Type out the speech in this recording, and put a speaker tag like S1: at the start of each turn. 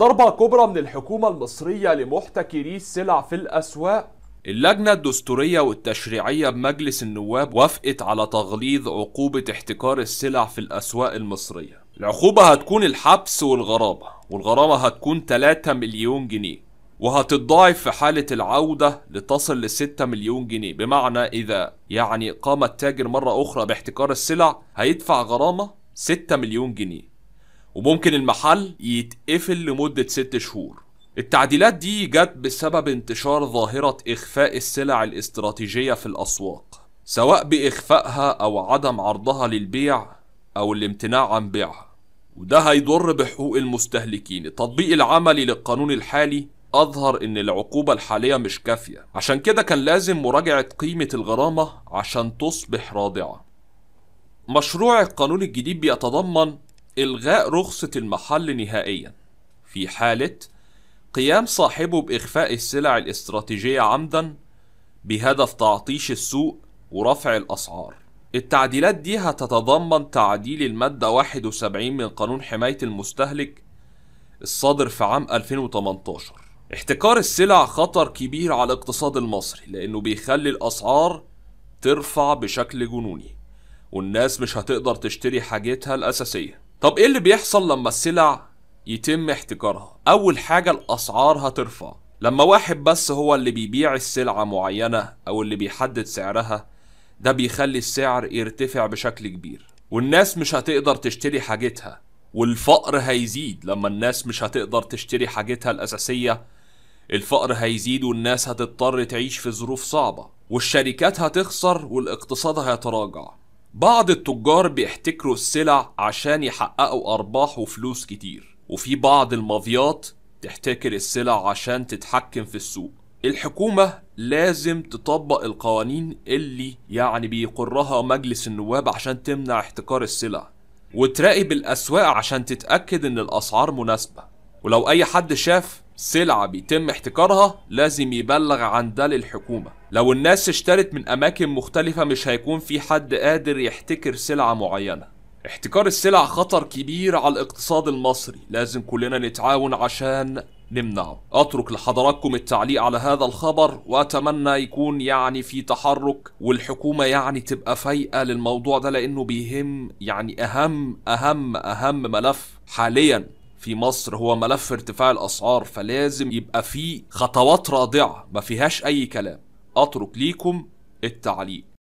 S1: ضربة كبرى من الحكومة المصرية لمحتكري السلع في الأسواق اللجنة الدستورية والتشريعية بمجلس النواب وافقت على تغليظ عقوبة احتكار السلع في الأسواق المصرية العقوبة هتكون الحبس والغرامة والغرامة هتكون 3 مليون جنيه وهتتضاعف في حالة العودة لتصل ل 6 مليون جنيه بمعنى إذا يعني قام التاجر مرة أخرى باحتكار السلع هيدفع غرامة 6 مليون جنيه وممكن المحل يتقفل لمدة ست شهور التعديلات دي جت بسبب انتشار ظاهرة إخفاء السلع الاستراتيجية في الأسواق سواء بإخفائها أو عدم عرضها للبيع أو الامتناع عن بيعها وده هيضر بحقوق المستهلكين التطبيق العملي للقانون الحالي أظهر إن العقوبة الحالية مش كافية عشان كده كان لازم مراجعة قيمة الغرامة عشان تصبح رادعة مشروع القانون الجديد بيتضمن إلغاء رخصة المحل نهائيا في حالة قيام صاحبه بإخفاء السلع الاستراتيجية عمدا بهدف تعطيش السوق ورفع الأسعار التعديلات دي هتتضمن تعديل المادة 71 من قانون حماية المستهلك الصادر في عام 2018 احتكار السلع خطر كبير على الاقتصاد المصري لأنه بيخلي الأسعار ترفع بشكل جنوني والناس مش هتقدر تشتري حاجتها الأساسية طب ايه اللي بيحصل لما السلع يتم احتكارها اول حاجة الاسعار هترفع لما واحد بس هو اللي بيبيع السلعة معينة او اللي بيحدد سعرها ده بيخلي السعر يرتفع بشكل كبير والناس مش هتقدر تشتري حاجتها والفقر هيزيد لما الناس مش هتقدر تشتري حاجتها الأساسية الفقر هيزيد والناس هتضطر تعيش في ظروف صعبة والشركات هتخسر والاقتصاد هيتراجع بعض التجار بيحتكروا السلع عشان يحققوا أرباح وفلوس كتير وفي بعض المافيات تحتكر السلع عشان تتحكم في السوق الحكومة لازم تطبق القوانين اللي يعني بيقرها مجلس النواب عشان تمنع احتكار السلع وتراقب الأسواق عشان تتأكد إن الأسعار مناسبة ولو أي حد شاف سلعة بيتم احتكارها لازم يبلغ عن ده للحكومة لو الناس اشترت من أماكن مختلفة مش هيكون في حد قادر يحتكر سلعة معينة احتكار السلع خطر كبير على الاقتصاد المصري لازم كلنا نتعاون عشان نمنعه أترك لحضراتكم التعليق على هذا الخبر وأتمنى يكون يعني في تحرك والحكومة يعني تبقى فايقة للموضوع ده لأنه بيهم يعني أهم أهم أهم ملف حاليا في مصر هو ملف ارتفاع الاسعار فلازم يبقى فيه خطوات رادعه ما فيهاش اي كلام اترك ليكم التعليق